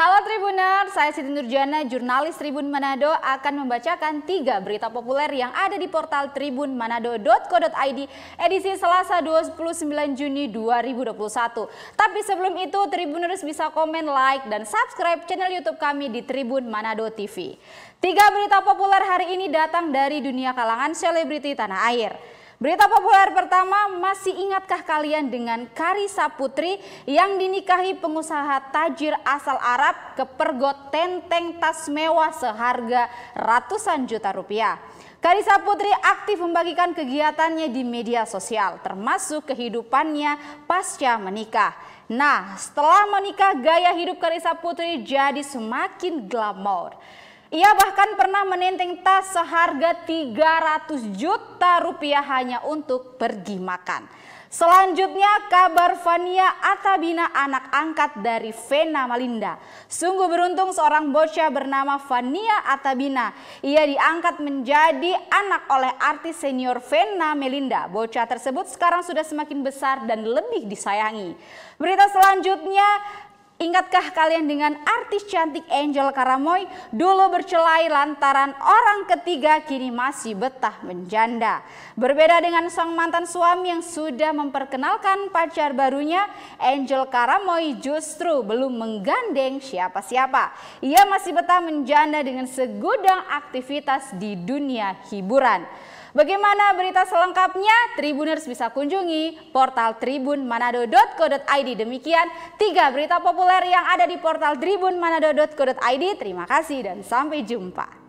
Halo Tribuner, saya Siti Nurjana, jurnalis Tribun Manado akan membacakan tiga berita populer yang ada di portal tribunmanado.co.id edisi Selasa 29 Juni 2021. Tapi sebelum itu Tribuners bisa komen, like, dan subscribe channel YouTube kami di Tribun Manado TV. Tiga berita populer hari ini datang dari dunia kalangan selebriti tanah air. Berita populer pertama, masih ingatkah kalian dengan Karisa Putri yang dinikahi pengusaha tajir asal Arab pergot tenteng tas mewah seharga ratusan juta rupiah. Karisa Putri aktif membagikan kegiatannya di media sosial termasuk kehidupannya pasca menikah. Nah setelah menikah gaya hidup Karisa Putri jadi semakin glamor. Ia bahkan pernah menenteng tas seharga 300 juta rupiah hanya untuk pergi makan. Selanjutnya kabar Fania Atabina anak angkat dari Vena Malinda. Sungguh beruntung seorang bocah bernama Fania Atabina. Ia diangkat menjadi anak oleh artis senior Vena Melinda. Bocah tersebut sekarang sudah semakin besar dan lebih disayangi. Berita selanjutnya Ingatkah kalian dengan artis cantik Angel Karamoy dulu bercelai lantaran orang ketiga kini masih betah menjanda. Berbeda dengan sang mantan suami yang sudah memperkenalkan pacar barunya, Angel Karamoy justru belum menggandeng siapa-siapa. Ia masih betah menjanda dengan segudang aktivitas di dunia hiburan. Bagaimana berita selengkapnya? Tribuners bisa kunjungi portal tribunmanado.co.id. Demikian tiga berita populer yang ada di portal tribunmanado.co.id. Terima kasih dan sampai jumpa.